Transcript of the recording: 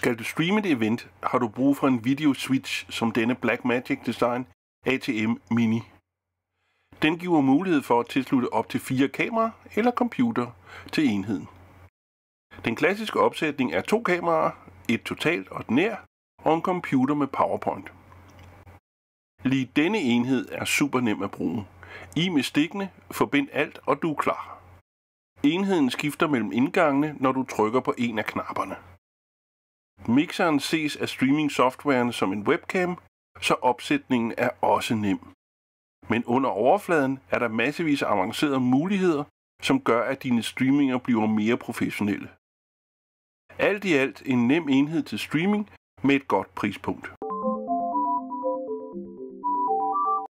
Skal du streame et event, har du brug for en video switch som denne Blackmagic Design ATM Mini. Den giver mulighed for at tilslutte op til fire kameraer eller computer til enheden. Den klassiske opsætning er to kameraer, et totalt nær, og en computer med PowerPoint. Lige denne enhed er super nem at bruge. I med stikkene, forbind alt og du er klar. Enheden skifter mellem indgangene, når du trykker på en af knapperne mixeren ses af streaming-softwaren som en webcam, så opsætningen er også nem. Men under overfladen er der massevis af avancerede muligheder, som gør, at dine streaminger bliver mere professionelle. Alt i alt en nem enhed til streaming med et godt prispunkt.